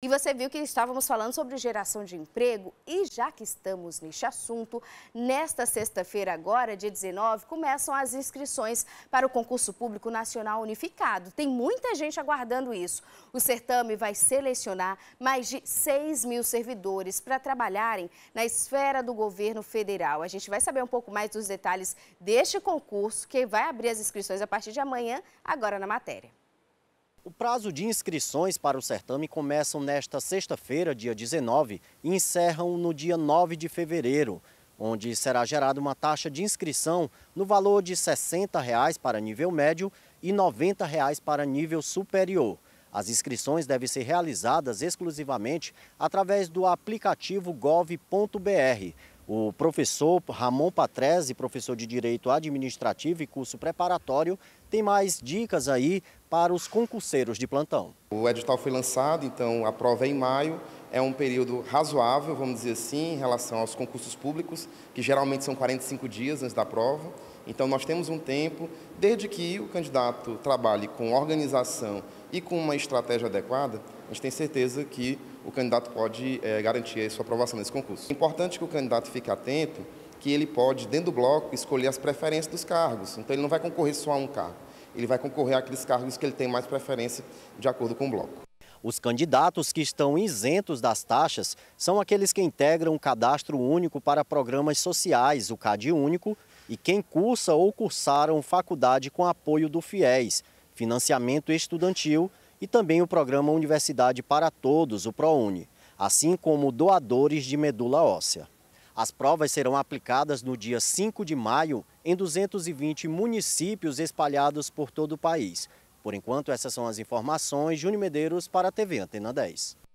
E você viu que estávamos falando sobre geração de emprego e já que estamos neste assunto, nesta sexta-feira agora, dia 19, começam as inscrições para o concurso público nacional unificado. Tem muita gente aguardando isso. O certame vai selecionar mais de 6 mil servidores para trabalharem na esfera do governo federal. A gente vai saber um pouco mais dos detalhes deste concurso que vai abrir as inscrições a partir de amanhã, agora na matéria. O prazo de inscrições para o certame começam nesta sexta-feira, dia 19, e encerram no dia 9 de fevereiro, onde será gerada uma taxa de inscrição no valor de R$ 60 reais para nível médio e R$ 90 reais para nível superior. As inscrições devem ser realizadas exclusivamente através do aplicativo gov.br. O professor Ramon Patrese, professor de Direito Administrativo e curso preparatório, tem mais dicas aí para os concurseiros de plantão. O edital foi lançado, então a prova é em maio, é um período razoável, vamos dizer assim, em relação aos concursos públicos, que geralmente são 45 dias antes da prova. Então nós temos um tempo, desde que o candidato trabalhe com organização e com uma estratégia adequada, a gente tem certeza que o candidato pode é, garantir a sua aprovação nesse concurso. É importante que o candidato fique atento que ele pode, dentro do bloco, escolher as preferências dos cargos. Então, ele não vai concorrer só a um cargo, ele vai concorrer àqueles cargos que ele tem mais preferência de acordo com o bloco. Os candidatos que estão isentos das taxas são aqueles que integram o cadastro único para programas sociais, o CAD único, e quem cursa ou cursaram faculdade com apoio do FIES, financiamento estudantil e também o programa Universidade para Todos, o ProUni, assim como doadores de medula óssea. As provas serão aplicadas no dia 5 de maio em 220 municípios espalhados por todo o país. Por enquanto, essas são as informações. Júnior Medeiros para a TV Antena 10.